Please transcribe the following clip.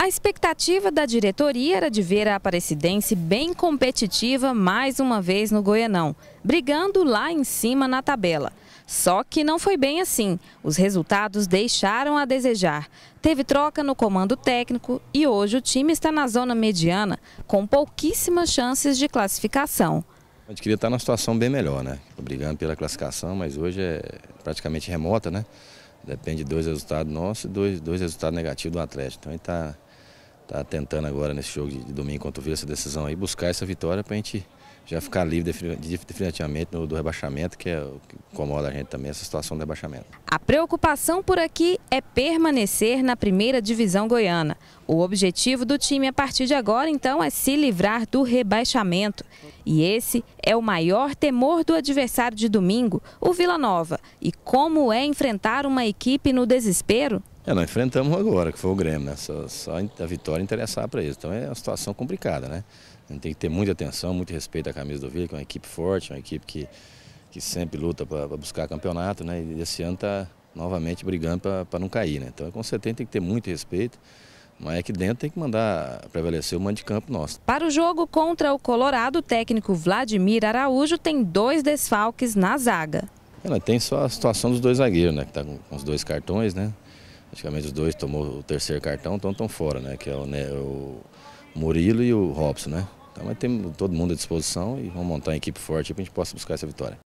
A expectativa da diretoria era de ver a Aparecidense bem competitiva mais uma vez no Goianão, brigando lá em cima na tabela. Só que não foi bem assim. Os resultados deixaram a desejar. Teve troca no comando técnico e hoje o time está na zona mediana, com pouquíssimas chances de classificação. A gente queria estar numa situação bem melhor, né? Brigando pela classificação, mas hoje é praticamente remota, né? Depende de dois resultados nossos e dois, dois resultados negativos do Atlético. Então a gente está está tentando agora nesse jogo de, domingo enquanto o essa decisão aí, buscar essa vitória para a gente já ficar livre definitivamente do, rebaixamento, que é o que incomoda a gente também, essa situação do rebaixamento. A preocupação por aqui é permanecer na primeira divisão goiana. O objetivo do time a partir de agora, então, é se livrar do rebaixamento. E esse é o maior temor do adversário de domingo, o Vila Nova. E como é enfrentar uma equipe no desespero? É, nós enfrentamos agora, que foi o Grêmio, né? Só, só a vitória interessar para eles. Então é uma situação complicada, né? A gente tem que ter muita atenção, muito respeito à camisa do Vila, que é uma equipe forte, uma equipe que, que sempre luta para buscar campeonato, né? E esse ano está novamente brigando para não cair, né? Então com certeza tem que ter muito respeito. Mas aqui é dentro tem que mandar prevalecer o mando de campo nosso. Para o jogo contra o Colorado, o técnico Vladimir Araújo tem dois desfalques na zaga. Ela é, tem só a situação dos dois zagueiros, né? Que tá com os dois cartões, né? Praticamente os dois tomou o terceiro cartão, então estão fora, né? Que é o, né, o Murilo e o Robson, né? Então, mas tem todo mundo à disposição e vamos montar uma equipe forte para a gente possa buscar essa vitória.